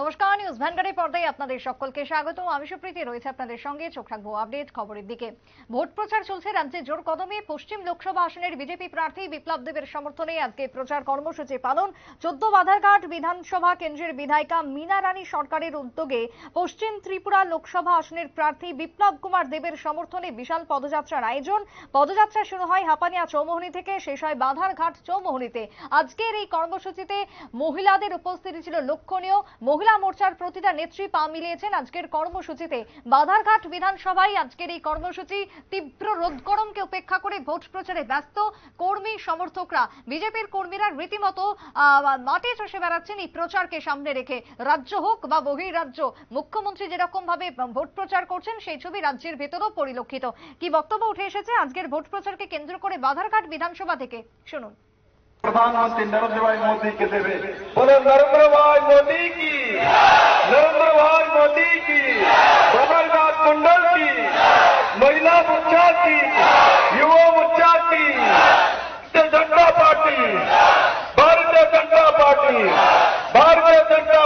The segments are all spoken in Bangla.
নমস্কার নিউজ ভ্যানগার্ডের পর্দায় আপনাদের সকলকে স্বাগত আমি সুপ্রীতি রয়েছে আপনাদের সঙ্গে চোখ রাখবো আপডেট খবরের দিকে ভোট প্রচার চলছে রাজ্যে জোর কদমে পশ্চিম লোকসভা আসনের বিজেপি প্রার্থী বিপ্লব দেবের সমর্থনে আজকে প্রচার কর্মসূচি পালন চোদ্দ বাধারঘাট বিধানসভা কেন্দ্রের বিধায়িকা মিনা রানী সরকারের উদ্যোগে পশ্চিম ত্রিপুরা লোকসভা আসনের প্রার্থী বিপ্লব কুমার দেবের সমর্থনে বিশাল পদযাত্রার আয়োজন পদযাত্রা শুরু হয় হাপানিয়া চৌমোহনী থেকে শেষ হয় বাধারঘাট চৌমোহনীতে আজকের এই কর্মসূচিতে মহিলাদের উপস্থিতি ছিল লক্ষণীয় মহিলা মোর্চার প্রতিটা নেত্রী পা মিলিয়েছেন আজকের কর্মসূচিতে বাধারঘাট বিধানসভায় আজকের এই কর্মসূচি তীব্র রোদ গরমকে উপেক্ষা করে ভোট প্রচারে ব্যস্ত কর্মী সমর্থকরা বিজেপির কর্মীরা রীতিমতো মাটি চষে বেড়াচ্ছেন এই প্রচারকে সামনে রেখে রাজ্য হোক বা বহিরাজ্য মুখ্যমন্ত্রী যেরকম ভাবে ভোট প্রচার করছেন সেই ছবি রাজ্যের ভেতরেও পরিলক্ষিত কি বক্তব্য উঠে এসেছে আজকের ভোট প্রচারকে কেন্দ্র করে বাধারঘাট বিধানসভা থেকে শুনুন প্রধানমন্ত্রী নরেন্দ্র ভাই मोदी के देवे बोले नरेंद्र भाई मोदी की नरेंद्र भाई मोदी की कमलनाथ कुंडल की महिला मोर्चा की युवा मोर्चा की जनता पार्टी भारतीय जनता पार्टी भारतीय जनता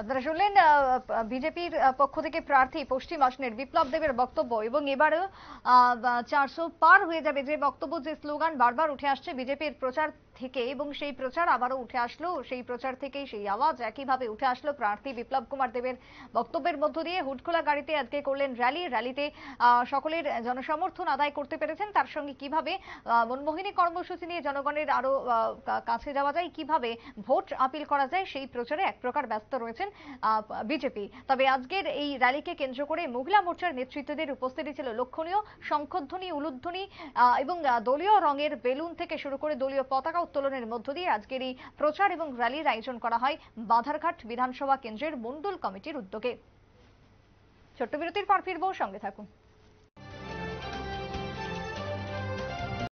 আপনারা শুনলেন বিজেপির পক্ষ থেকে প্রার্থী পশ্চিম আসনের বিপ্লব দেবের বক্তব্য এবং এবারও চারশো পার হয়ে যাবে যে বক্তব্য যে স্লোগান বারবার উঠে আসছে বিজেপির প্রচার থেকে এবং সেই প্রচার আবারও উঠে আসলো সেই প্রচার থেকেই সেই আওয়াজ একইভাবে উঠে আসলো প্রার্থী বিপ্লব কুমার দেবের বক্তব্যের মধ্য দিয়ে হুটখোলা গাড়িতে আজকে করলেন র্যালি র্যালিতে সকলের জনসমর্থন আদায় করতে পেরেছেন তার সঙ্গে কিভাবে মনমোহিনী কর্মসূচি নিয়ে জনগণের আরো কাছে যাওয়া যায় কিভাবে ভোট আপিল করা যায় সেই প্রচারে এক প্রকার ব্যস্ত রয়েছেন বিজেপি তবে আজকের এই র্যালিকে কেন্দ্র করে মহিলা মোর্চার নেতৃত্বদের উপস্থিতি ছিল লক্ষণীয় শঙ্খধ্বনি উলুধ্বনি এবং দলীয় রঙের বেলুন থেকে শুরু করে দলীয় পতাকা উত্তোলনের মধ্য দিয়ে আজকের এই প্রচার এবং র্যালির আয়োজন করা হয় বাধারঘাট বিধানসভা কেন্দ্রের মন্ডল কমিটির উদ্যোগে ছোট্ট বিরতির পর ফিরবো সঙ্গে থাকুন